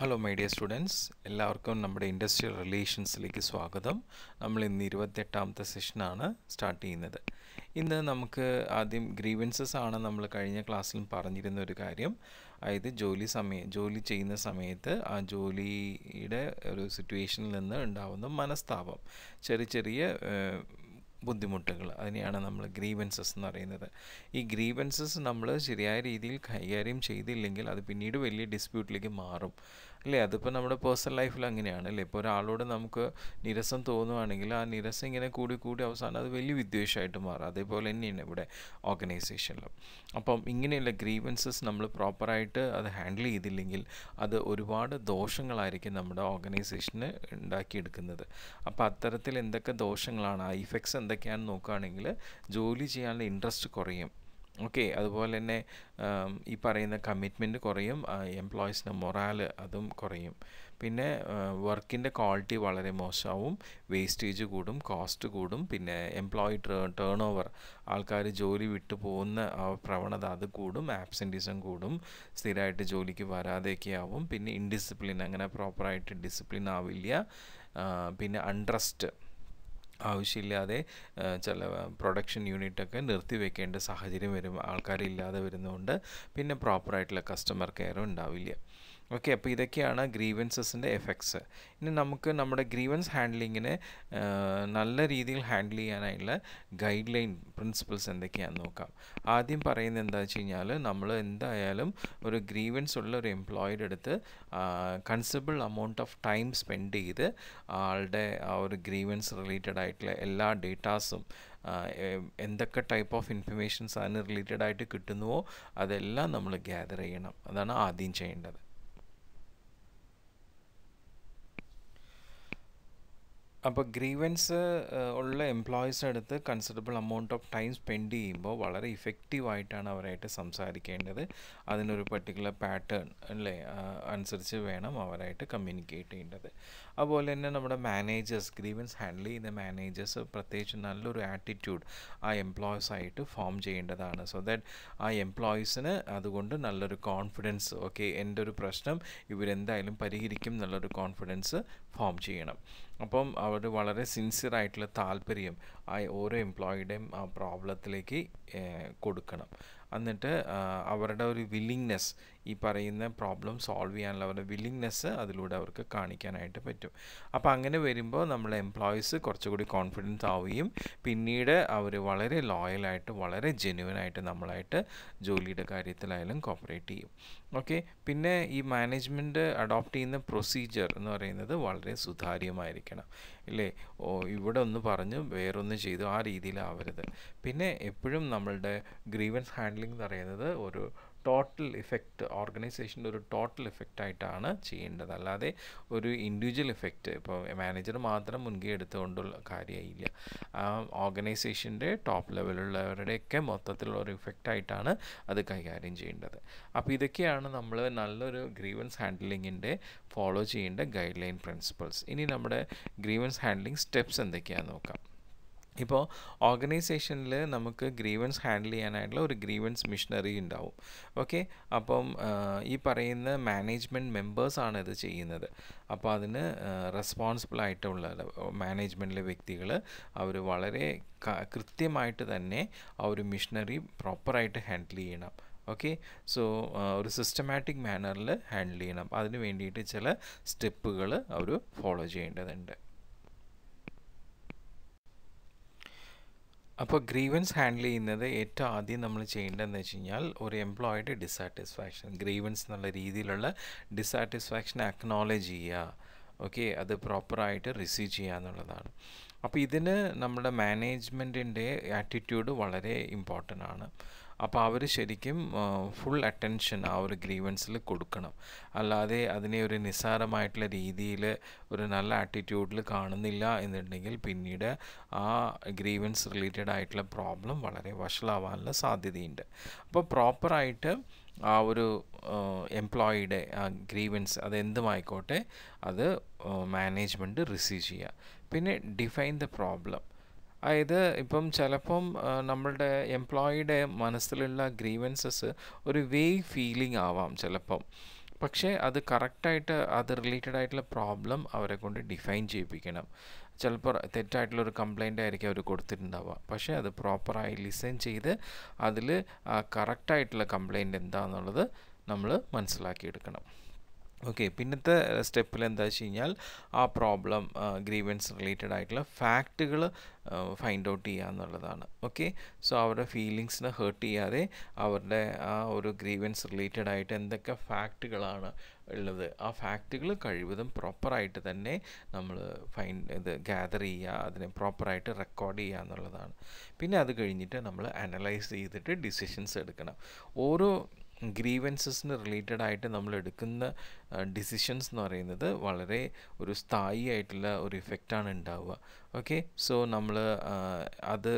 hello my dear students എല്ലാവർക്കും നമ്മുടെ industrial റിലേഷൻസിലേക്ക് സ്വാഗതം നമ്മൾ ഇന്ന് ഇരുപത്തെട്ടാമത്തെ സെഷനാണ് സ്റ്റാർട്ട് ചെയ്യുന്നത് ഇന്ന് നമുക്ക് ആദ്യം ഗ്രീവൻസസ് ആണ് നമ്മൾ കഴിഞ്ഞ ക്ലാസ്സിലും പറഞ്ഞിരുന്ന ഒരു കാര്യം അതായത് ജോലി സമയം ജോലി ചെയ്യുന്ന സമയത്ത് ആ ജോലിയുടെ ഒരു സിറ്റുവേഷനിൽ നിന്ന് ഉണ്ടാകുന്ന മനസ്താപം ചെറിയ ചെറിയ ബുദ്ധിമുട്ടുകൾ അതിനെയാണ് നമ്മൾ ഗ്രീവൻസസ് എന്ന് പറയുന്നത് ഈ ഗ്രീവൻസസ് നമ്മൾ ശരിയായ രീതിയിൽ കൈകാര്യം ചെയ്തില്ലെങ്കിൽ അത് പിന്നീട് വലിയ ഡിസ്പ്യൂട്ടിലേക്ക് മാറും അല്ലേ അതിപ്പോൾ നമ്മുടെ പേഴ്സണൽ ലൈഫിൽ അങ്ങനെയാണ് അല്ലേ ഇപ്പോൾ ഒരാളോട് നമുക്ക് നിരസം തോന്നുവാണെങ്കിൽ ആ നിരസം ഇങ്ങനെ കൂടി കൂടി അവസാനം അത് വലിയ വിദ്വേഷമായിട്ട് മാറും അതേപോലെ തന്നെയാണ് ഇവിടെ ഓർഗനൈസേഷനിലും അപ്പം ഇങ്ങനെയുള്ള ഗ്രീവൻസസ് നമ്മൾ പ്രോപ്പറായിട്ട് അത് ഹാൻഡിൽ ചെയ്തില്ലെങ്കിൽ അത് ഒരുപാട് ദോഷങ്ങളായിരിക്കും നമ്മുടെ ഓർഗനൈസേഷന് ഉണ്ടാക്കിയെടുക്കുന്നത് അപ്പോൾ അത്തരത്തിൽ എന്തൊക്കെ ദോഷങ്ങളാണ് ആ ഇഫക്ട്സ് എന്തൊക്കെയാണെന്ന് നോക്കുകയാണെങ്കിൽ ജോലി ചെയ്യാനുള്ള ഇൻട്രസ്റ്റ് കുറയും ഓക്കെ അതുപോലെ തന്നെ ഈ പറയുന്ന കമ്മിറ്റ്മെൻറ്റ് കുറയും എംപ്ലോയീസിൻ്റെ മൊറാൽ അതും കുറയും പിന്നെ വർക്കിൻ്റെ ക്വാളിറ്റി വളരെ മോശമാവും വേസ്റ്റേജ് കൂടും കോസ്റ്റ് കൂടും പിന്നെ എംപ്ലോയി ടേൺ ഓവർ ആൾക്കാർ ജോലി വിട്ടു പോകുന്ന ആ പ്രവണത അത് കൂടും ആബ്സെൻറ്റിസം കൂടും സ്ഥിരമായിട്ട് ജോലിക്ക് വരാതെയൊക്കെ ആവും പിന്നെ ഇൻഡിസിപ്ലിൻ അങ്ങനെ പ്രോപ്പറായിട്ട് ഡിസിപ്ലിൻ ആവില്ല പിന്നെ അൺട്രസ്റ്റ് ആവശ്യമില്ലാതെ ചില പ്രൊഡക്ഷൻ യൂണിറ്റൊക്കെ നിർത്തിവെക്കേണ്ട സാഹചര്യം വരും ആൾക്കാരില്ലാതെ വരുന്നതുകൊണ്ട് പിന്നെ പ്രോപ്പറായിട്ടുള്ള കസ്റ്റമർ കെയറും ഉണ്ടാവില്ല ഓക്കെ അപ്പോൾ ഇതൊക്കെയാണ് ഗ്രീവൻസസിൻ്റെ എഫക്ട്സ് ഇനി നമുക്ക് നമ്മുടെ ഗ്രീവൻസ് ഹാൻഡ്ലിങ്ങിന് നല്ല രീതിയിൽ ഹാൻഡിൽ ചെയ്യാനായുള്ള ഗൈഡ് ലൈൻ പ്രിൻസിപ്പിൾസ് എന്തൊക്കെയാണെന്ന് നോക്കാം ആദ്യം പറയുന്നത് എന്താ വെച്ച് കഴിഞ്ഞാൽ നമ്മൾ എന്തായാലും ഒരു ഗ്രീവൻസ് ഉള്ള ഒരു എംപ്ലോയിയുടെ അടുത്ത് considerable amount of time spend ചെയ്ത് ആളുടെ ആ ഒരു ഗ്രീവൻസ് റിലേറ്റഡ് ആയിട്ടുള്ള എല്ലാ ഡേറ്റാസും എന്തൊക്കെ ടൈപ്പ് ഓഫ് ഇൻഫർമേഷൻസ് അതിന് റിലേറ്റഡ് ആയിട്ട് കിട്ടുന്നുവോ അതെല്ലാം നമ്മൾ ഗ്യാതർ ചെയ്യണം അതാണ് ആദ്യം ചെയ്യേണ്ടത് അപ്പോൾ ഗ്രീവൻസ് ഉള്ള എംപ്ലോയീസിൻ്റെ അടുത്ത് considerable amount of time spend ചെയ്യുമ്പോൾ വളരെ ഇഫക്റ്റീവായിട്ടാണ് അവരായിട്ട് സംസാരിക്കേണ്ടത് അതിനൊരു പർട്ടിക്കുലർ പാറ്റേൺ അല്ലേ അനുസരിച്ച് വേണം അവരായിട്ട് കമ്മ്യൂണിക്കേറ്റ് ചെയ്യേണ്ടത് അതുപോലെ തന്നെ നമ്മുടെ മാനേജേഴ്സ് ഗ്രീവൻസ് ഹാൻഡിൽ ചെയ്യുന്ന മാനേജേഴ്സ് പ്രത്യേകിച്ച് നല്ലൊരു ആറ്റിറ്റ്യൂഡ് ആ എംപ്ലോയീസായിട്ട് ഫോം ചെയ്യേണ്ടതാണ് സോ ദാറ്റ് ആ എംപ്ലോയീസിന് അതുകൊണ്ട് നല്ലൊരു കോൺഫിഡൻസ് ഓക്കെ എൻ്റെ ഒരു പ്രശ്നം ഇവരെന്തായാലും പരിഹരിക്കും എന്നുള്ളൊരു കോൺഫിഡൻസ് ഫോം ചെയ്യണം അപ്പം അവർ വളരെ സിൻസിയർ ആയിട്ടുള്ള താല്പര്യം ആ ഓരോ എംപ്ലോയിയുടെയും ആ പ്രോബ്ലത്തിലേക്ക് കൊടുക്കണം എന്നിട്ട് അവരുടെ ഒരു വില്ലിങ്നെസ് ഈ പറയുന്ന പ്രോബ്ലം സോൾവ് ചെയ്യാനുള്ള അവരുടെ വില്ലിങ്നെസ് അതിലൂടെ അവർക്ക് കാണിക്കാനായിട്ട് പറ്റും അപ്പോൾ അങ്ങനെ വരുമ്പോൾ നമ്മളെ എംപ്ലോയീസ് കുറച്ചുകൂടി കോൺഫിഡൻസ് ആവുകയും പിന്നീട് അവർ വളരെ ലോയലായിട്ട് വളരെ ജെന്യുവനായിട്ട് നമ്മളായിട്ട് ജോലിയുടെ കാര്യത്തിലായാലും കോപ്പറേറ്റ് ചെയ്യും ഓക്കെ പിന്നെ ഈ മാനേജ്മെൻറ്റ് അഡോപ്റ്റ് ചെയ്യുന്ന പ്രൊസീജിയർ എന്ന് പറയുന്നത് വളരെ സുതാര്യമായിരിക്കണം ഇല്ലേ ഓ ഇവിടെ ഒന്ന് പറഞ്ഞു വേറൊന്ന് ചെയ്തു ആ രീതിയിലാവരുത് പിന്നെ എപ്പോഴും നമ്മളുടെ ഗ്രീവൻസ് ഹാൻഡ്ലിംഗ് എന്ന് പറയുന്നത് ഒരു ടോട്ടൽ ഇഫക്റ്റ് ഓർഗനൈസേഷൻ്റെ ഒരു ടോട്ടൽ ഇഫക്റ്റ് ആയിട്ടാണ് ചെയ്യേണ്ടത് അല്ലാതെ ഒരു ഇൻഡിവിജ്വൽ ഇഫക്റ്റ് ഇപ്പോൾ മാനേജർ മാത്രം മുൻകൈ എടുത്തുകൊണ്ടുള്ള കാര്യമില്ല ഓർഗനൈസേഷൻ്റെ ടോപ്പ് ലെവലുള്ളവരുടെയൊക്കെ മൊത്തത്തിലുള്ള ഒരു ഇഫക്റ്റ് ആയിട്ടാണ് അത് കൈകാര്യം ചെയ്യേണ്ടത് അപ്പോൾ ഇതൊക്കെയാണ് നമ്മൾ നല്ലൊരു ഗ്രീവൻസ് ഹാൻഡ്ലിങ്ങിൻ്റെ ഫോളോ ചെയ്യേണ്ട ഗൈഡ് ലൈൻ പ്രിൻസിപ്പിൾസ് ഇനി നമ്മുടെ ഗ്രീവൻസ് ഹാൻഡ്ലിംഗ് സ്റ്റെപ്സ് എന്തൊക്കെയാണെന്ന് നോക്കാം ഇപ്പോൾ ഓർഗനൈസേഷനിൽ നമുക്ക് ഗ്രീവൻസ് ഹാൻഡിൽ ചെയ്യാനായിട്ടുള്ള ഒരു ഗ്രീവൻസ് മിഷനറി ഉണ്ടാവും ഓക്കെ അപ്പം ഈ പറയുന്ന മാനേജ്മെൻറ്റ് മെമ്പേഴ്സാണ് ഇത് ചെയ്യുന്നത് അപ്പോൾ അതിന് റെസ്പോൺസിബിൾ ആയിട്ടുള്ള മാനേജ്മെൻറ്റിലെ വ്യക്തികൾ അവർ വളരെ കൃത്യമായിട്ട് തന്നെ ആ ഒരു മിഷനറി പ്രോപ്പറായിട്ട് ഹാൻഡിൽ ചെയ്യണം ഓക്കെ സോ ഒരു സിസ്റ്റമാറ്റിക് മാനറിൽ ഹാൻഡിൽ ചെയ്യണം അതിന് വേണ്ടിയിട്ട് ചില സ്റ്റെപ്പുകൾ അവർ ഫോളോ ചെയ്യേണ്ടതുണ്ട് അപ്പോൾ ഗ്രീവൻസ് ഹാൻഡിൽ ചെയ്യുന്നത് ഏറ്റവും ആദ്യം നമ്മൾ ചെയ്യേണ്ടതെന്ന് വെച്ച് കഴിഞ്ഞാൽ ഒരു എംപ്ലോയിയുടെ ഡിസാറ്റിസ്ഫാക്ഷൻ ഗ്രീവൻസ് എന്നുള്ള രീതിയിലുള്ള ഡിസാറ്റിസ്ഫാക്ഷൻ അക്നോളജ് ചെയ്യുക ഓക്കെ അത് പ്രോപ്പറായിട്ട് റിസീവ് ചെയ്യുക എന്നുള്ളതാണ് അപ്പോൾ ഇതിന് നമ്മുടെ മാനേജ്മെൻറ്റിൻ്റെ ആറ്റിറ്റ്യൂഡ് വളരെ ഇമ്പോർട്ടൻ്റ് ആണ് അപ്പോൾ അവർ ശരിക്കും ഫുൾ അറ്റൻഷൻ ആ ഒരു ഗ്രീവൻസിൽ കൊടുക്കണം അല്ലാതെ അതിനെ ഒരു നിസ്സാരമായിട്ടുള്ള രീതിയിൽ ഒരു നല്ല ആറ്റിറ്റ്യൂഡിൽ കാണുന്നില്ല എന്നുണ്ടെങ്കിൽ പിന്നീട് ആ ഗ്രീവൻസ് റിലേറ്റഡ് ആയിട്ടുള്ള പ്രോബ്ലം വളരെ വഷളാവാനുള്ള സാധ്യതയുണ്ട് അപ്പോൾ പ്രോപ്പറായിട്ട് ആ ഒരു എംപ്ലോയിയുടെ ആ ഗ്രീവൻസ് അതെന്തുമായിക്കോട്ടെ അത് മാനേജ്മെൻറ്റ് റിസീവ് ചെയ്യുക പിന്നെ ഡിഫൈൻ ദ പ്രോബ്ലം അതായത് ഇപ്പം ചിലപ്പം നമ്മളുടെ എംപ്ലോയിയുടെ മനസ്സിലുള്ള ഗ്രീവൻസസ് ഒരു വേ ഫീലിംഗ് ആവാം ചിലപ്പം പക്ഷേ അത് കറക്റ്റായിട്ട് അത് റിലേറ്റഡ് ആയിട്ടുള്ള പ്രോബ്ലം അവരെ കൊണ്ട് ഡിഫൈൻ ചെയ്യിപ്പിക്കണം ചിലപ്പോൾ തെറ്റായിട്ടുള്ളൊരു ഒരു കംപ്ലൈൻ്റ് ആയിരിക്കും അവർ കൊടുത്തിട്ടുണ്ടാവുക പക്ഷേ അത് പ്രോപ്പറായി ലിസൺ ചെയ്ത് അതിൽ കറക്റ്റായിട്ടുള്ള കംപ്ലൈൻറ്റ് എന്താണെന്നുള്ളത് നമ്മൾ മനസ്സിലാക്കിയെടുക്കണം ഓക്കെ പിന്നത്തെ സ്റ്റെപ്പിൽ എന്താ വെച്ച് കഴിഞ്ഞാൽ ആ പ്രോബ്ലം ഗ്രീവൻസ് റിലേറ്റഡ് ആയിട്ടുള്ള ഫാക്റ്റുകൾ ഫൈൻഡ് ഔട്ട് ചെയ്യുക എന്നുള്ളതാണ് ഓക്കെ സോ അവരുടെ ഫീലിങ്സിനെ ഹേർട്ട് ചെയ്യാതെ അവരുടെ ആ ഒരു ഗ്രീവൻസ് റിലേറ്റഡ് ആയിട്ട് എന്തൊക്കെ ഫാക്റ്റുകളാണ് ഉള്ളത് ആ ഫാക്റ്റുകൾ കഴിവതും പ്രോപ്പറായിട്ട് തന്നെ നമ്മൾ ഫൈൻഡ് ഇത് ഗ്യാതർ ചെയ്യുക അതിനെ പ്രോപ്പറായിട്ട് റെക്കോർഡ് ചെയ്യുക എന്നുള്ളതാണ് പിന്നെ അത് കഴിഞ്ഞിട്ട് നമ്മൾ അനലൈസ് ചെയ്തിട്ട് ഡിസിഷൻസ് എടുക്കണം ഓരോ ഗ്രീവൻസസിന് റിലേറ്റഡ് ആയിട്ട് നമ്മൾ എടുക്കുന്ന ഡിസിഷൻസ് എന്ന് പറയുന്നത് വളരെ ഒരു സ്ഥായി ആയിട്ടുള്ള ഒരു ഇഫക്റ്റാണ് ഉണ്ടാവുക ഓക്കെ സോ നമ്മൾ അത്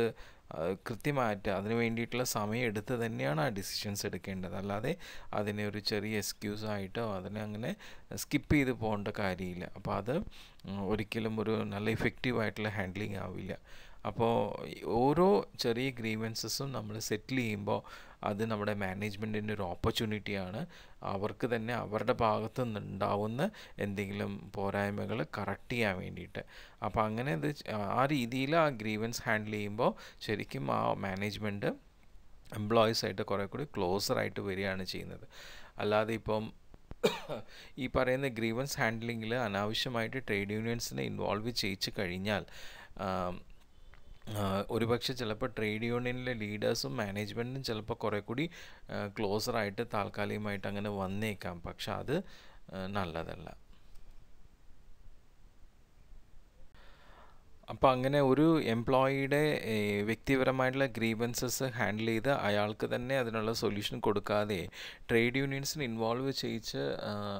കൃത്യമായിട്ട് അതിന് വേണ്ടിയിട്ടുള്ള സമയം എടുത്ത് തന്നെയാണ് ആ ഡിസിഷൻസ് എടുക്കേണ്ടത് അല്ലാതെ അതിനെ ഒരു ചെറിയ എക്സ്ക്യൂസ് ആയിട്ടോ അതിനെ അങ്ങനെ സ്കിപ്പ് ചെയ്ത് പോകേണ്ട കാര്യമില്ല അപ്പോൾ അത് ഒരിക്കലും ഒരു നല്ല ഇഫക്റ്റീവ് ആയിട്ടുള്ള ഹാൻഡ്ലിങ് ആവില്ല അപ്പോൾ ഓരോ ചെറിയ ഗ്രീവൻസസും നമ്മൾ സെറ്റിൽ ചെയ്യുമ്പോൾ അത് നമ്മുടെ മാനേജ്മെൻറ്റിൻ്റെ ഒരു ഓപ്പർച്യൂണിറ്റിയാണ് അവർക്ക് തന്നെ അവരുടെ ഭാഗത്തു നിന്നുണ്ടാവുന്ന എന്തെങ്കിലും പോരായ്മകൾ കറക്റ്റ് ചെയ്യാൻ വേണ്ടിയിട്ട് അപ്പോൾ അങ്ങനെ ഇത് ആ രീതിയിൽ ആ ഗ്രീവൻസ് ഹാൻഡിൽ ചെയ്യുമ്പോൾ ശരിക്കും ആ മാനേജ്മെൻറ്റ് എംപ്ലോയീസായിട്ട് കുറേ കൂടി ക്ലോസറായിട്ട് വരികയാണ് ചെയ്യുന്നത് അല്ലാതെ ഇപ്പം ഈ പറയുന്ന ഗ്രീവൻസ് ഹാൻഡിലിങ്ങിൽ അനാവശ്യമായിട്ട് ട്രേഡ് യൂണിയൻസിനെ ഇൻവോൾവ് ചെയ്യിച്ച് കഴിഞ്ഞാൽ ഒരുപക്ഷെ ചിലപ്പോൾ ട്രേഡ് യൂണിയനിലെ ലീഡേഴ്സും മാനേജ്മെൻറ്റും ചിലപ്പോൾ കുറേ കൂടി ക്ലോസറായിട്ട് താൽക്കാലികമായിട്ട് അങ്ങനെ വന്നേക്കാം പക്ഷെ അത് നല്ലതല്ല അപ്പോൾ അങ്ങനെ ഒരു എംപ്ലോയിയുടെ വ്യക്തിപരമായിട്ടുള്ള ഗ്രീവൻസസ് ഹാൻഡിൽ ചെയ്ത് അയാൾക്ക് തന്നെ അതിനുള്ള സൊല്യൂഷൻ കൊടുക്കാതെ ട്രേഡ് യൂണിയൻസിന് ഇൻവോൾവ് ചെയ്യിച്ച്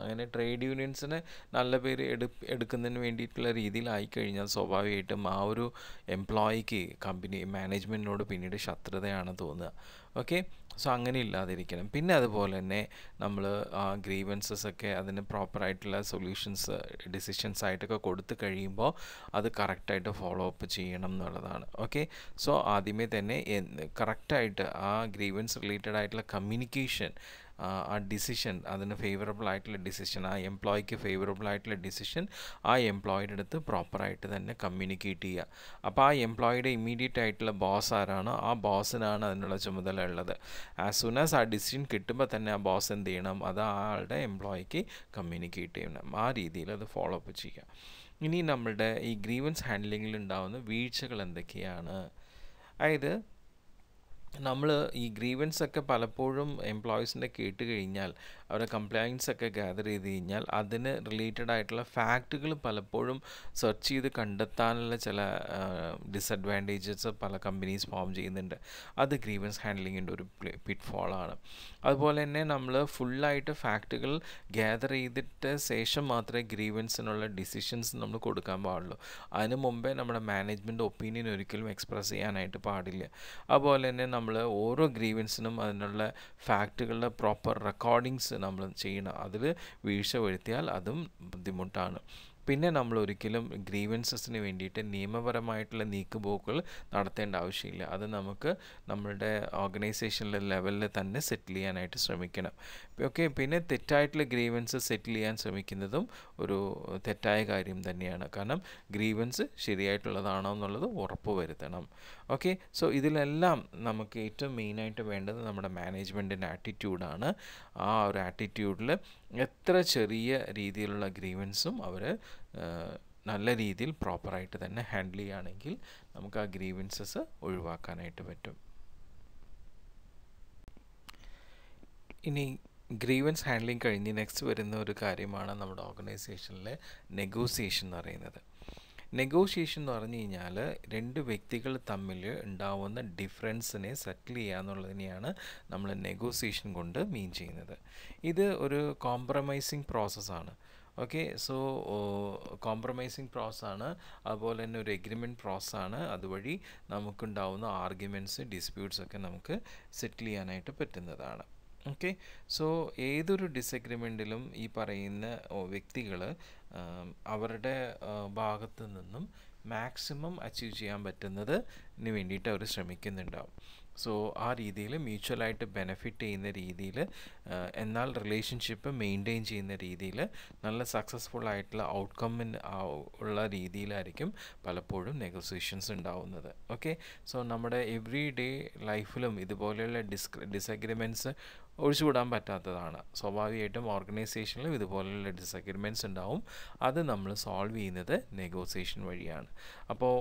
അങ്ങനെ ട്രേഡ് യൂണിയൻസിന് നല്ല പേര് എടുക്കുന്നതിന് വേണ്ടിയിട്ടുള്ള രീതിയിലായി കഴിഞ്ഞാൽ സ്വാഭാവികമായിട്ടും ആ ഒരു എംപ്ലോയിക്ക് കമ്പനി മാനേജ്മെൻറ്റിനോട് പിന്നീട് ശത്രുതയാണ് തോന്നുക ഓക്കെ സോ അങ്ങനെ ഇല്ലാതിരിക്കണം പിന്നെ അതുപോലെ തന്നെ നമ്മൾ ഗ്രീവൻസസ് ഒക്കെ അതിന് പ്രോപ്പറായിട്ടുള്ള സൊല്യൂഷൻസ് ഡിസിഷൻസ് ആയിട്ടൊക്കെ കൊടുത്തു കഴിയുമ്പോൾ അത് കറക്റ്റായിട്ട് ഫോളോ അപ്പ് ചെയ്യണം എന്നുള്ളതാണ് ഓക്കെ സോ ആദ്യമേ തന്നെ കറക്റ്റായിട്ട് ആ ഗ്രീവൻസ് റിലേറ്റഡ് ആയിട്ടുള്ള കമ്മ്യൂണിക്കേഷൻ ആ ഡിസിഷൻ അതിന് ഫേവറബിൾ ആയിട്ടുള്ള ഡിസിഷൻ ആ എംപ്ലോയിക്ക് ഫേവറബിൾ ആയിട്ടുള്ള ഡിസിഷൻ ആ എംപ്ലോയിയുടെ അടുത്ത് പ്രോപ്പറായിട്ട് തന്നെ കമ്മ്യൂണിക്കേറ്റ് ചെയ്യുക അപ്പോൾ ആ എംപ്ലോയിയുടെ ഇമ്മീഡിയറ്റ് ആയിട്ടുള്ള ബോസ് ആരാണോ ആ ബോസിനാണ് അതിനുള്ള ചുമതല ഉള്ളത് ആസ് സൂൺ ആസ് ആ ഡിസിഷൻ കിട്ടുമ്പോൾ തന്നെ ആ ബോസ് എന്ത് ചെയ്യണം അത് ആളുടെ എംപ്ലോയിക്ക് കമ്മ്യൂണിക്കേറ്റ് ചെയ്യണം ആ രീതിയിൽ അത് ഫോളോ അപ്പ് ചെയ്യുക ഇനി നമ്മളുടെ ഈ ഗ്രീവൻസ് ഹാൻഡ്ലിങ്ങിൽ ഉണ്ടാകുന്ന വീഴ്ചകൾ എന്തൊക്കെയാണ് അതായത് നമ്മൾ ഈ ഗ്രീവൻസ് ഒക്കെ പലപ്പോഴും എംപ്ലോയീസിൻ്റെ കേട്ട് കഴിഞ്ഞാൽ അവരുടെ കംപ്ലയൻസ് ഒക്കെ ഗ്യാതർ ചെയ്ത് കഴിഞ്ഞാൽ അതിന് റിലേറ്റഡ് ആയിട്ടുള്ള ഫാക്റ്റുകൾ പലപ്പോഴും സെർച്ച് ചെയ്ത് കണ്ടെത്താനുള്ള ചില ഡിസഡ്വാൻറ്റേജസ് പല കമ്പനീസ് ഫോം ചെയ്യുന്നുണ്ട് അത് ഗ്രീവൻസ് ഹാൻഡ്ലിങ്ങിൻ്റെ ഒരു ഫോളാണ് അതുപോലെ തന്നെ നമ്മൾ ഫുള്ളായിട്ട് ഫാക്റ്റുകൾ ഗ്യാതർ ചെയ്തിട്ട് ശേഷം മാത്രമേ ഗ്രീവൻസിനുള്ള ഡിസിഷൻസ് നമ്മൾ കൊടുക്കാൻ പാടുള്ളൂ അതിന് മുമ്പേ നമ്മുടെ മാനേജ്മെൻ്റ് ഒപ്പീനിയൻ ഒരിക്കലും എക്സ്പ്രസ് ചെയ്യാനായിട്ട് പാടില്ല അതുപോലെ തന്നെ നമ്മൾ ഓരോ ഗ്രീവൻസിനും അതിനുള്ള ഫാക്റ്റുകളുടെ പ്രോപ്പർ റെക്കോർഡിങ്സ് നമ്മൾ ചെയ്യണം അതിൽ വീഴ്ച വരുത്തിയാൽ അതും ബുദ്ധിമുട്ടാണ് പിന്നെ നമ്മൾ ഒരിക്കലും ഗ്രീവൻസസിന് വേണ്ടിയിട്ട് നിയമപരമായിട്ടുള്ള നീക്കുപോക്കുകൾ നടത്തേണ്ട ആവശ്യമില്ല അത് നമുക്ക് നമ്മളുടെ ഓർഗനൈസേഷനിലെ ലെവലിൽ തന്നെ സെറ്റിൽ ചെയ്യാനായിട്ട് ശ്രമിക്കണം ഓക്കെ പിന്നെ തെറ്റായിട്ടുള്ള ഗ്രീവൻസ് സെറ്റിൽ ചെയ്യാൻ ശ്രമിക്കുന്നതും ഒരു തെറ്റായ കാര്യം തന്നെയാണ് കാരണം ഗ്രീവൻസ് ശരിയായിട്ടുള്ളതാണോ എന്നുള്ളത് ഉറപ്പ് വരുത്തണം ഓക്കെ സോ ഇതിലെല്ലാം നമുക്ക് ഏറ്റവും മെയിനായിട്ട് വേണ്ടത് നമ്മുടെ മാനേജ്മെൻറ്റിൻ്റെ ആറ്റിറ്റ്യൂഡാണ് ആ ഒരു ആറ്റിറ്റ്യൂഡിൽ എത്ര ചെറിയ രീതിയിലുള്ള ഗ്രീവൻസും അവർ നല്ല രീതിയിൽ പ്രോപ്പറായിട്ട് തന്നെ ഹാൻഡിൽ ചെയ്യുകയാണെങ്കിൽ നമുക്ക് ആ ഗ്രീവൻസസ് ഒഴിവാക്കാനായിട്ട് പറ്റും ഇനി ഗ്രീവൻസ് ഹാൻഡ്ലിങ് കഴിഞ്ഞ് നെക്സ്റ്റ് വരുന്ന ഒരു കാര്യമാണ് നമ്മുടെ ഓർഗനൈസേഷനിലെ നെഗോസിയേഷൻ എന്ന് പറയുന്നത് നെഗോഷിയേഷൻ എന്ന് പറഞ്ഞു കഴിഞ്ഞാൽ രണ്ട് വ്യക്തികൾ തമ്മിൽ ഉണ്ടാവുന്ന ഡിഫറൻസിനെ സെറ്റിൽ ചെയ്യുക എന്നുള്ളതിനെയാണ് നമ്മൾ നെഗോസിയേഷൻ കൊണ്ട് മീൻ ചെയ്യുന്നത് ഇത് ഒരു കോംപ്രമൈസിങ് പ്രോസസ്സാണ് ഓക്കെ സോ കോംപ്രമൈസിങ് പ്രോസസ്സാണ് അതുപോലെ തന്നെ ഒരു എഗ്രിമെൻറ്റ് പ്രോസസ്സാണ് അതുവഴി നമുക്കുണ്ടാവുന്ന ആർഗ്യുമെൻറ്റ്സ് ഡിസ്പ്യൂട്ട്സ് ഒക്കെ നമുക്ക് സെറ്റിൽ ചെയ്യാനായിട്ട് പറ്റുന്നതാണ് ഓക്കെ സോ ഏതൊരു ഡിസഗ്രിമെൻറ്റിലും ഈ പറയുന്ന വ്യക്തികൾ അവരുടെ ഭാഗത്തു നിന്നും മാക്സിമം അച്ചീവ് ചെയ്യാൻ പറ്റുന്നതിന് വേണ്ടിയിട്ട് അവർ ശ്രമിക്കുന്നുണ്ടാവും സോ ആ രീതിയിൽ മ്യൂച്വലായിട്ട് ബെനഫിറ്റ് ചെയ്യുന്ന രീതിയിൽ എന്നാൽ റിലേഷൻഷിപ്പ് മെയിൻറ്റെയിൻ ചെയ്യുന്ന രീതിയിൽ നല്ല സക്സസ്ഫുൾ ആയിട്ടുള്ള ഔട്ട്കമ്മിന് ഉള്ള രീതിയിലായിരിക്കും പലപ്പോഴും നെഗോസിയേഷൻസ് ഉണ്ടാവുന്നത് ഓക്കെ സോ നമ്മുടെ എവ്രി ഡേ ലൈഫിലും ഇതുപോലെയുള്ള ഡിസ് ഡിസഗ്രിമെൻറ്റ്സ് ഒഴിച്ചുകൂടാൻ പറ്റാത്തതാണ് സ്വാഭാവികമായിട്ടും ഓർഗനൈസേഷനിലും ഇതുപോലെയുള്ള ഡിസഗ്രിമെൻറ്റ്സ് ഉണ്ടാവും അത് നമ്മൾ സോൾവ് ചെയ്യുന്നത് നെഗോസിയേഷൻ വഴിയാണ് അപ്പോൾ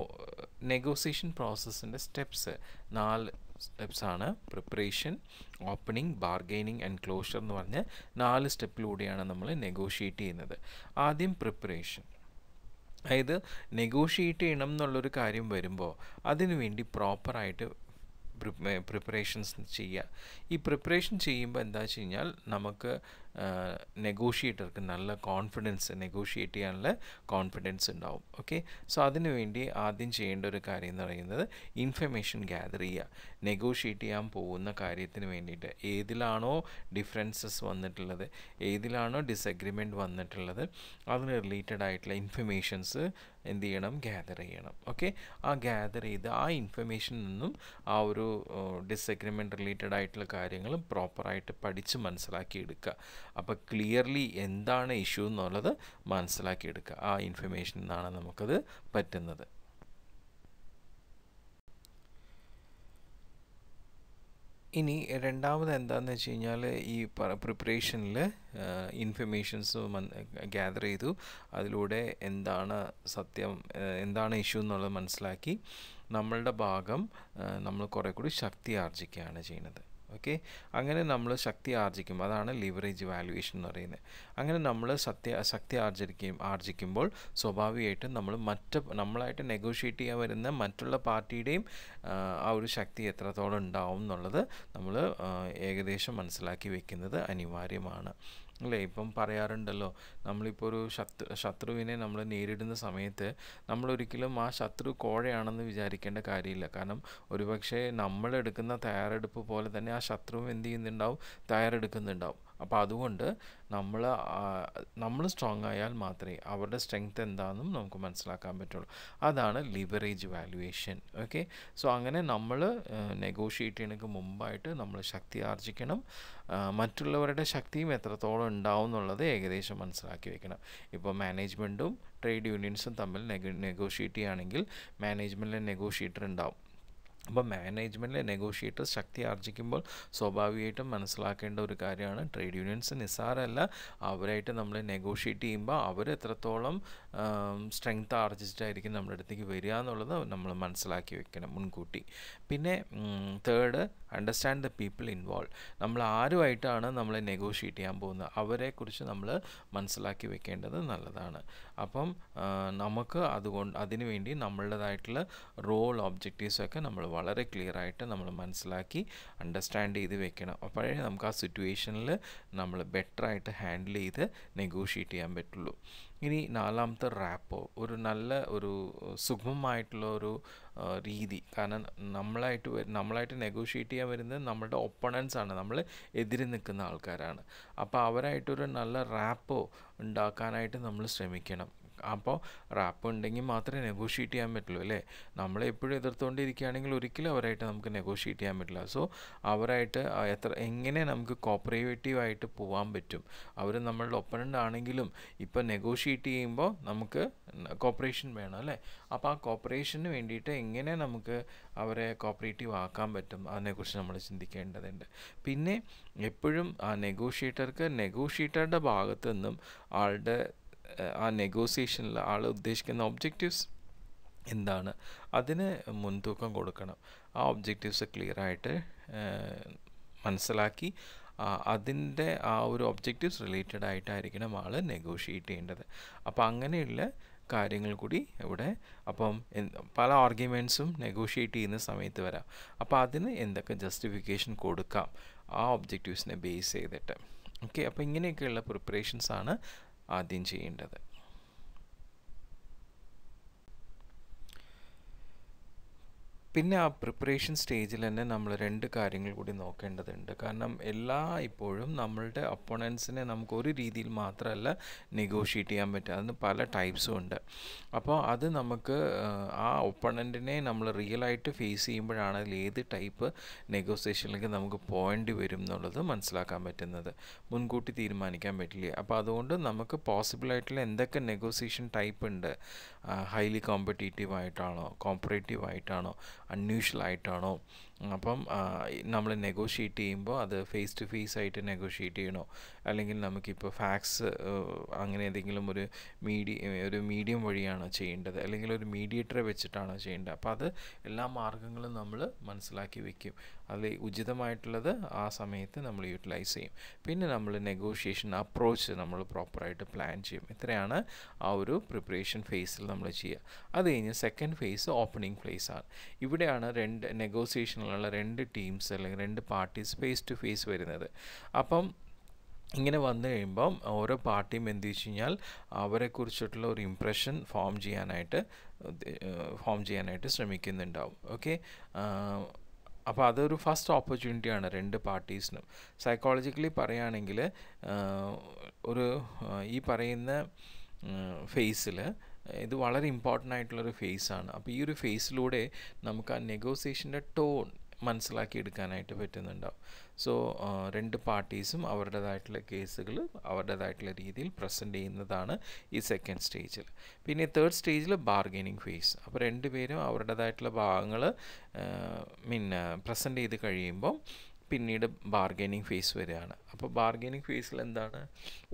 നെഗോസിയേഷൻ പ്രോസസ്സിൻ്റെ സ്റ്റെപ്സ് നാല് സ്റ്റെപ്സാണ് preparation opening bargaining and closure എന്ന് പറഞ്ഞ് നാല് സ്റ്റെപ്പിലൂടെയാണ് നമ്മൾ നെഗോഷിയേറ്റ് ചെയ്യുന്നത് ആദ്യം പ്രിപ്പറേഷൻ അതായത് നെഗോഷിയേറ്റ് ചെയ്യണം എന്നുള്ളൊരു കാര്യം വരുമ്പോൾ അതിനുവേണ്ടി പ്രോപ്പറായിട്ട് പ്രിപ്പറേഷൻസ് ചെയ്യുക ഈ പ്രിപ്പറേഷൻ ചെയ്യുമ്പോൾ എന്താ വെച്ച് കഴിഞ്ഞാൽ നമുക്ക് നെഗോഷിയേറ്റർക്ക് നല്ല കോൺഫിഡൻസ് നെഗോഷിയേറ്റ് ചെയ്യാനുള്ള കോൺഫിഡൻസ് ഉണ്ടാവും ഓക്കെ സോ അതിനുവേണ്ടി ആദ്യം ചെയ്യേണ്ട ഒരു കാര്യം എന്ന് പറയുന്നത് ഇൻഫർമേഷൻ ഗ്യാതർ ചെയ്യുക നെഗോഷിയേറ്റ് ചെയ്യാൻ പോകുന്ന കാര്യത്തിന് വേണ്ടിയിട്ട് ഏതിലാണോ ഡിഫറൻസസ് വന്നിട്ടുള്ളത് ഏതിലാണോ ഡിസഗ്രിമെൻ്റ് വന്നിട്ടുള്ളത് അതിന് റിലേറ്റഡ് ആയിട്ടുള്ള ഇൻഫർമേഷൻസ് എന്ത് ചെയ്യണം ഗ്യാതർ ചെയ്യണം ഓക്കെ ആ ഗ്യാതർ ചെയ്ത് ആ ഇൻഫർമേഷനിൽ നിന്നും ആ ഒരു ഡിസഗ്രിമെൻ്റ് റിലേറ്റഡ് ആയിട്ടുള്ള കാര്യങ്ങളും പ്രോപ്പറായിട്ട് പഠിച്ച് മനസ്സിലാക്കി എടുക്കുക അപ്പോൾ ക്ലിയർലി എന്താണ് ഇഷ്യൂ എന്നുള്ളത് മനസ്സിലാക്കിയെടുക്കുക ആ ഇൻഫർമേഷൻ നിന്നാണ് നമുക്കത് പറ്റുന്നത് ഇനി രണ്ടാമത് എന്താണെന്ന് വെച്ച് കഴിഞ്ഞാൽ ഈ പ്രിപ്പറേഷനിൽ ഇൻഫർമേഷൻസ് ഗ്യാദർ ചെയ്തു അതിലൂടെ എന്താണ് സത്യം എന്താണ് ഇഷ്യൂ എന്നുള്ളത് മനസ്സിലാക്കി നമ്മളുടെ ഭാഗം നമ്മൾ കുറേ കൂടി ശക്തി ആർജിക്കുകയാണ് ചെയ്യുന്നത് ഓക്കെ അങ്ങനെ നമ്മൾ ശക്തി ആർജിക്കും അതാണ് ലിവറേജ് വാല്യുവേഷൻ എന്ന് പറയുന്നത് അങ്ങനെ നമ്മൾ സത്യ ശക്തി ആർജിക്കും ആർജിക്കുമ്പോൾ സ്വാഭാവികമായിട്ടും നമ്മൾ മറ്റ് നമ്മളായിട്ട് നെഗോഷിയേറ്റ് ചെയ്യാൻ വരുന്ന മറ്റുള്ള പാർട്ടിയുടെയും ആ ഒരു ശക്തി എത്രത്തോളം ഉണ്ടാവും എന്നുള്ളത് നമ്മൾ ഏകദേശം മനസ്സിലാക്കി വെക്കുന്നത് അനിവാര്യമാണ് അല്ലേ ഇപ്പം പറയാറുണ്ടല്ലോ നമ്മളിപ്പോൾ ഒരു ശത്രു ശത്രുവിനെ നമ്മൾ നേരിടുന്ന സമയത്ത് നമ്മളൊരിക്കലും ആ ശത്രു കോഴയാണെന്ന് വിചാരിക്കേണ്ട കാര്യമില്ല കാരണം ഒരുപക്ഷെ നമ്മളെടുക്കുന്ന തയ്യാറെടുപ്പ് പോലെ തന്നെ ആ ശത്രുവും എന്ത് ചെയ്യുന്നുണ്ടാവും തയ്യാറെടുക്കുന്നുണ്ടാവും അപ്പോൾ അതുകൊണ്ട് നമ്മൾ നമ്മൾ സ്ട്രോങ് ആയാൽ മാത്രമേ അവരുടെ സ്ട്രെങ്ത് എന്താണെന്നും നമുക്ക് മനസ്സിലാക്കാൻ പറ്റുള്ളൂ അതാണ് ലിവറേജ് വാല്യുവേഷൻ ഓക്കെ സോ അങ്ങനെ നമ്മൾ നെഗോഷിയേറ്റ് ചെയ്യണമെങ്കിൽ മുമ്പായിട്ട് നമ്മൾ ശക്തി ആർജിക്കണം മറ്റുള്ളവരുടെ ശക്തിയും എത്രത്തോളം ഉണ്ടാവും എന്നുള്ളത് ഏകദേശം മനസ്സിലാക്കി വെക്കണം ഇപ്പോൾ മാനേജ്മെൻറ്റും ട്രേഡ് യൂണിയൻസും തമ്മിൽ നെഗോഷിയേറ്റ് ചെയ്യുകയാണെങ്കിൽ മാനേജ്മെൻറ്റിലെ നെഗോഷിയേറ്റർ ഉണ്ടാവും അപ്പോൾ മാനേജ്മെൻറ്റിലെ നെഗോഷിയേറ്റർ ശക്തി ആർജിക്കുമ്പോൾ സ്വാഭാവികമായിട്ടും മനസ്സിലാക്കേണ്ട ഒരു കാര്യമാണ് ട്രേഡ് യൂണിയൻസ് നിസ്സാരമല്ല അവരായിട്ട് നമ്മൾ നെഗോഷിയേറ്റ് ചെയ്യുമ്പോൾ അവർ എത്രത്തോളം സ്ട്രെങ്ത് ആർജിച്ചിട്ടായിരിക്കും നമ്മുടെ അടുത്തേക്ക് വരിക എന്നുള്ളത് നമ്മൾ മനസ്സിലാക്കി വെക്കണം മുൻകൂട്ടി പിന്നെ third understand the people involve നമ്മൾ ആരുമായിട്ടാണ് നമ്മൾ നെഗോഷിയേറ്റ് ചെയ്യാൻ പോകുന്നത് അവരെക്കുറിച്ച് നമ്മൾ മനസ്സിലാക്കി വെക്കേണ്ടത് നല്ലതാണ് അപ്പം നമുക്ക് അതുകൊണ്ട് അതിനുവേണ്ടി നമ്മളുടേതായിട്ടുള്ള റോൾ ഒബ്ജക്റ്റീവ്സൊക്കെ നമ്മൾ വളരെ ക്ലിയർ ആയിട്ട് നമ്മൾ മനസ്സിലാക്കി അണ്ടർസ്റ്റാൻഡ് ചെയ്ത് വെക്കണം അപ്പോഴേ നമുക്ക് ആ സിറ്റുവേഷനിൽ നമ്മൾ ബെറ്ററായിട്ട് ഹാൻഡിൽ ചെയ്ത് നെഗോഷിയേറ്റ് ചെയ്യാൻ പറ്റുള്ളൂ ഇനി നാലാമത്തെ റാപ്പോ ഒരു നല്ല ഒരു സുഗമമായിട്ടുള്ള ഒരു രീതി കാരണം നമ്മളായിട്ട് നമ്മളായിട്ട് നെഗോഷിയേറ്റ് ചെയ്യാൻ വരുന്നത് നമ്മുടെ ഒപ്പണൻസ് ആണ് നമ്മൾ എതിരെ നിൽക്കുന്ന ആൾക്കാരാണ് അപ്പോൾ അവരായിട്ടൊരു നല്ല റാപ്പോ ഉണ്ടാക്കാനായിട്ട് നമ്മൾ ശ്രമിക്കണം അപ്പോൾ റാപ്പ് ഉണ്ടെങ്കിൽ മാത്രമേ നെഗോഷിയേറ്റ് ചെയ്യാൻ പറ്റുള്ളൂ അല്ലേ നമ്മളെ എപ്പോഴും എതിർത്തുകൊണ്ടിരിക്കുകയാണെങ്കിൽ ഒരിക്കലും അവരായിട്ട് നമുക്ക് നെഗോഷിയേറ്റ് ചെയ്യാൻ പറ്റില്ല സോ അവരായിട്ട് എത്ര എങ്ങനെ നമുക്ക് കോപ്പറേറ്റീവായിട്ട് പോകാൻ പറ്റും അവർ നമ്മളുടെ ഒപ്പനൻ്റ് ആണെങ്കിലും ഇപ്പോൾ നെഗോഷിയേറ്റ് ചെയ്യുമ്പോൾ നമുക്ക് കോപ്പറേഷൻ വേണം അല്ലേ അപ്പോൾ ആ കോപ്പറേഷന് വേണ്ടിയിട്ട് എങ്ങനെ നമുക്ക് അവരെ കോപ്പറേറ്റീവ് ആക്കാൻ പറ്റും അതിനെക്കുറിച്ച് നമ്മൾ ചിന്തിക്കേണ്ടതുണ്ട് പിന്നെ എപ്പോഴും ആ നെഗോഷിയേറ്റർക്ക് നെഗോഷിയേറ്ററുടെ ഭാഗത്തു നിന്നും ആളുടെ ആ നെഗോസിയേഷനിൽ ആൾ ഉദ്ദേശിക്കുന്ന ഒബ്ജക്റ്റീവ്സ് എന്താണ് അതിന് മുൻതൂക്കം കൊടുക്കണം ആ ഒബ്ജക്റ്റീവ്സ് ക്ലിയർ ആയിട്ട് മനസ്സിലാക്കി അതിൻ്റെ ആ ഒരു ഒബ്ജക്റ്റീവ്സ് റിലേറ്റഡ് ആയിട്ടായിരിക്കണം ആൾ നെഗോഷിയേറ്റ് ചെയ്യേണ്ടത് അപ്പോൾ അങ്ങനെയുള്ള കാര്യങ്ങൾ കൂടി ഇവിടെ അപ്പം പല ആർഗ്യുമെൻറ്റ്സും നെഗോഷിയേറ്റ് ചെയ്യുന്ന സമയത്ത് വരാം അപ്പോൾ അതിന് എന്തൊക്കെ ജസ്റ്റിഫിക്കേഷൻ കൊടുക്കാം ആ ഒബ്ജക്റ്റീവ്സിനെ ബേസ് ചെയ്തിട്ട് ഓക്കെ അപ്പോൾ ഇങ്ങനെയൊക്കെയുള്ള പ്രിപ്പറേഷൻസാണ് ആദ്യം ചെയ്യേണ്ടത് പിന്നെ ആ പ്രിപ്പറേഷൻ സ്റ്റേജിൽ തന്നെ നമ്മൾ രണ്ട് കാര്യങ്ങൾ കൂടി നോക്കേണ്ടതുണ്ട് കാരണം എല്ലാ ഇപ്പോഴും നമ്മളുടെ അപ്പോണൻസിനെ നമുക്ക് ഒരു രീതിയിൽ മാത്രമല്ല നെഗോഷിയേറ്റ് ചെയ്യാൻ പറ്റും അതിന് പല ടൈപ്സും ഉണ്ട് അപ്പോൾ അത് നമുക്ക് ആ ഒപ്പണൻറ്റിനെ നമ്മൾ റിയലായിട്ട് ഫേസ് ചെയ്യുമ്പോഴാണ് അതിൽ ഏത് ടൈപ്പ് നെഗോസിയേഷനിലേക്ക് നമുക്ക് പോകേണ്ടി വരും എന്നുള്ളത് മനസ്സിലാക്കാൻ പറ്റുന്നത് മുൻകൂട്ടി തീരുമാനിക്കാൻ പറ്റില്ല അപ്പോൾ അതുകൊണ്ട് നമുക്ക് പോസിബിളായിട്ടുള്ള എന്തൊക്കെ നെഗോസിയേഷൻ ടൈപ്പ് ഉണ്ട് ഹൈലി കോമ്പറ്റീറ്റീവ് ആയിട്ടാണോ കോമ്പറേറ്റീവ് ആയിട്ടാണോ A I don't know അപ്പം നമ്മൾ നെഗോഷിയേറ്റ് ചെയ്യുമ്പോൾ അത് ഫേസ് ടു ഫേസ് ആയിട്ട് നെഗോഷിയേറ്റ് ചെയ്യണോ അല്ലെങ്കിൽ നമുക്കിപ്പോൾ ഫാക്സ് അങ്ങനെ ഏതെങ്കിലും ഒരു മീഡിയ ഒരു മീഡിയം വഴിയാണോ ചെയ്യേണ്ടത് അല്ലെങ്കിൽ ഒരു മീഡിയേറ്ററെ വെച്ചിട്ടാണോ ചെയ്യേണ്ടത് അപ്പോൾ അത് എല്ലാ മാർഗ്ഗങ്ങളും നമ്മൾ മനസ്സിലാക്കി വെക്കും അതിൽ ഉചിതമായിട്ടുള്ളത് ആ സമയത്ത് നമ്മൾ യൂട്ടിലൈസ് ചെയ്യും പിന്നെ നമ്മൾ നെഗോഷിയേഷൻ അപ്രോച്ച് നമ്മൾ പ്രോപ്പറായിട്ട് പ്ലാൻ ചെയ്യും ഇത്രയാണ് ആ ഒരു പ്രിപ്പറേഷൻ ഫേസിൽ നമ്മൾ ചെയ്യുക അത് കഴിഞ്ഞ് സെക്കൻഡ് ഫേസ് ഓപ്പണിംഗ് ഫേസ് ആണ് ഇവിടെയാണ് രണ്ട് നെഗോസിയേഷൻ തമ്മിലുള്ള രണ്ട് ടീംസ് അല്ലെങ്കിൽ രണ്ട് പാർട്ടീസ് ഫേസ് ടു ഫേസ് വരുന്നത് അപ്പം ഇങ്ങനെ വന്നു കഴിയുമ്പം ഓരോ പാർട്ടിയും എന്ത് വെച്ച് കഴിഞ്ഞാൽ അവരെക്കുറിച്ചിട്ടുള്ള ഒരു ഇമ്പ്രഷൻ ഫോം ചെയ്യാനായിട്ട് ഫോം ചെയ്യാനായിട്ട് ശ്രമിക്കുന്നുണ്ടാവും ഓക്കെ അപ്പോൾ അതൊരു ഫസ്റ്റ് ഓപ്പർച്യൂണിറ്റിയാണ് രണ്ട് പാർട്ടീസിനും സൈക്കോളജിക്കലി പറയുകയാണെങ്കിൽ ഒരു ഈ പറയുന്ന ഫേസിൽ ഇത് വളരെ ഇമ്പോർട്ടൻ്റ് ആയിട്ടുള്ളൊരു ആണ് അപ്പോൾ ഈ ഒരു ഫേസിലൂടെ നമുക്ക് ആ നെഗോസിയേഷൻ്റെ ടോൺ മനസ്സിലാക്കിയെടുക്കാനായിട്ട് പറ്റുന്നുണ്ടാവും സോ രണ്ട് പാർട്ടീസും അവരുടേതായിട്ടുള്ള കേസുകൾ അവരുടേതായിട്ടുള്ള രീതിയിൽ പ്രസൻറ്റ് ചെയ്യുന്നതാണ് ഈ സെക്കൻഡ് സ്റ്റേജിൽ പിന്നെ തേർഡ് സ്റ്റേജിൽ ബാർഗെയിനിങ് ഫേസ് അപ്പോൾ രണ്ടുപേരും അവരുടേതായിട്ടുള്ള ഭാഗങ്ങൾ മീൻ പ്രസൻറ്റ് ചെയ്ത് കഴിയുമ്പോൾ പിന്നീട് ബാർഗെയിനിങ് ഫേസ് വരികയാണ് അപ്പോൾ ബാർഗെയിനിങ് ഫേസിൽ എന്താണ്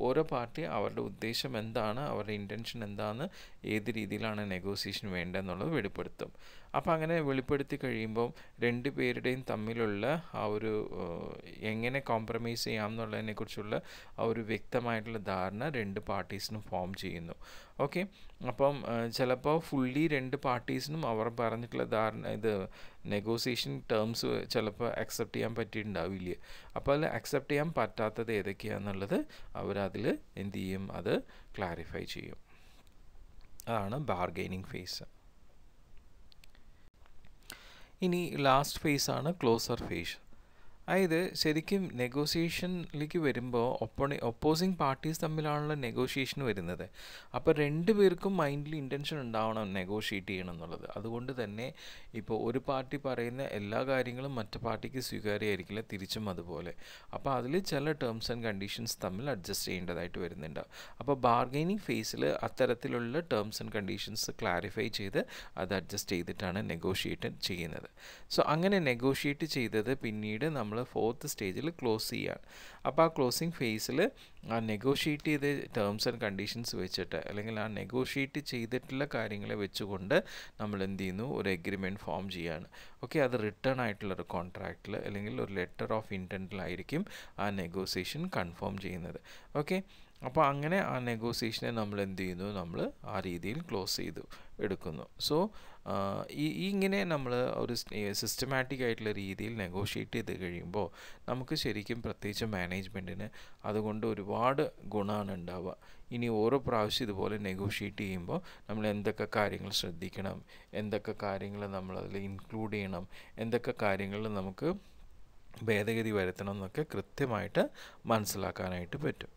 ഓരോ പാർട്ടി അവരുടെ ഉദ്ദേശം എന്താണ് അവരുടെ ഇൻറ്റൻഷൻ എന്താണ് ഏത് രീതിയിലാണ് നെഗോസിയേഷൻ വേണ്ടതെന്നുള്ളത് വെളിപ്പെടുത്തും അപ്പോൾ അങ്ങനെ വെളിപ്പെടുത്തി കഴിയുമ്പം രണ്ട് പേരുടെയും തമ്മിലുള്ള ആ ഒരു എങ്ങനെ കോംപ്രമൈസ് ചെയ്യാം എന്നുള്ളതിനെക്കുറിച്ചുള്ള ആ ഒരു വ്യക്തമായിട്ടുള്ള ധാരണ രണ്ട് പാർട്ടീസിനും ഫോം ചെയ്യുന്നു ഓക്കെ അപ്പം ചിലപ്പോൾ ഫുള്ളി രണ്ട് പാർട്ടീസിനും അവർ പറഞ്ഞിട്ടുള്ള ധാരണ ഇത് നെഗോസിയേഷൻ ടേംസ് ചിലപ്പോൾ അക്സെപ്റ്റ് ചെയ്യാൻ പറ്റിയിട്ടുണ്ടാവില്ല അപ്പോൾ അതിൽ അക്സെപ്റ്റ് ചെയ്യാൻ പറ്റാത്തത് ഏതൊക്കെയാണെന്നുള്ളത് അവരതിൽ എന്ത് ചെയ്യും അത് ക്ലാരിഫൈ ചെയ്യും അതാണ് ബാർഗെയിനിങ് ഫേസ് ഇനി ലാസ്റ്റ് ഫേസ് ആണ് ക്ലോസർ ഫേസ് അതായത് ശരിക്കും നെഗോസിയേഷനിലേക്ക് വരുമ്പോൾ ഒപ്പോണി ഒപ്പോസിങ് പാർട്ടീസ് തമ്മിലാണല്ലോ നെഗോഷിയേഷൻ വരുന്നത് അപ്പോൾ രണ്ട് പേർക്കും മൈൻഡിൽ ഇൻറ്റൻഷൻ ഉണ്ടാവണം നെഗോഷിയേറ്റ് ചെയ്യണം എന്നുള്ളത് അതുകൊണ്ട് തന്നെ ഇപ്പോൾ ഒരു പാർട്ടി പറയുന്ന എല്ലാ കാര്യങ്ങളും മറ്റു പാർട്ടിക്ക് സ്വീകാര്യമായിരിക്കില്ല തിരിച്ചും അതുപോലെ അപ്പോൾ അതിൽ ചില ടേംസ് ആൻഡ് കണ്ടീഷൻസ് തമ്മിൽ അഡ്ജസ്റ്റ് ചെയ്യേണ്ടതായിട്ട് വരുന്നുണ്ട് അപ്പോൾ ബാർഗെയിനിങ് ഫേസിൽ അത്തരത്തിലുള്ള ടേംസ് ആൻഡ് കണ്ടീഷൻസ് ക്ലാരിഫൈ ചെയ്ത് അത് അഡ്ജസ്റ്റ് ചെയ്തിട്ടാണ് നെഗോഷിയേറ്റ് ചെയ്യുന്നത് സോ അങ്ങനെ നെഗോഷിയേറ്റ് ചെയ്തത് പിന്നീട് നമ്മൾ നമ്മൾ ഫോർത്ത് സ്റ്റേജിൽ ക്ലോസ് ചെയ്യുകയാണ് അപ്പോൾ ആ ക്ലോസിങ് ഫേസിൽ ആ നെഗോഷിയേറ്റ് ചെയ്ത ടേംസ് ആൻഡ് കണ്ടീഷൻസ് വെച്ചിട്ട് അല്ലെങ്കിൽ ആ നെഗോഷിയേറ്റ് ചെയ്തിട്ടുള്ള കാര്യങ്ങളെ വെച്ചുകൊണ്ട് നമ്മൾ എന്ത് ചെയ്യുന്നു ഒരു എഗ്രിമെൻറ്റ് ഫോം ചെയ്യുകയാണ് ഓക്കെ അത് റിട്ടേൺ ആയിട്ടുള്ള ഒരു കോൺട്രാക്റ്റിൽ അല്ലെങ്കിൽ ഒരു ലെറ്റർ ഓഫ് ഇൻറ്റൻറ്റിലായിരിക്കും ആ നെഗോസിയേഷൻ കൺഫേം ചെയ്യുന്നത് ഓക്കെ അപ്പോൾ അങ്ങനെ ആ നെഗോസിയേഷനെ നമ്മൾ എന്ത് ചെയ്യുന്നു നമ്മൾ ആ രീതിയിൽ ക്ലോസ് ചെയ്തു എടുക്കുന്നു സോ ഈ ഇങ്ങനെ നമ്മൾ ഒരു സിസ്റ്റമാറ്റിക് ആയിട്ടുള്ള രീതിയിൽ നെഗോഷിയേറ്റ് ചെയ്ത് കഴിയുമ്പോൾ നമുക്ക് ശരിക്കും പ്രത്യേകിച്ച് മാനേജ്മെൻറ്റിന് അതുകൊണ്ട് ഒരുപാട് ഗുണമാണ് ഉണ്ടാവുക ഇനി ഓരോ പ്രാവശ്യം ഇതുപോലെ നെഗോഷിയേറ്റ് ചെയ്യുമ്പോൾ നമ്മൾ എന്തൊക്കെ കാര്യങ്ങൾ ശ്രദ്ധിക്കണം എന്തൊക്കെ കാര്യങ്ങൾ നമ്മൾ അതിൽ ഇൻക്ലൂഡ് ചെയ്യണം എന്തൊക്കെ കാര്യങ്ങൾ നമുക്ക് ഭേദഗതി വരുത്തണം എന്നൊക്കെ കൃത്യമായിട്ട് മനസ്സിലാക്കാനായിട്ട് പറ്റും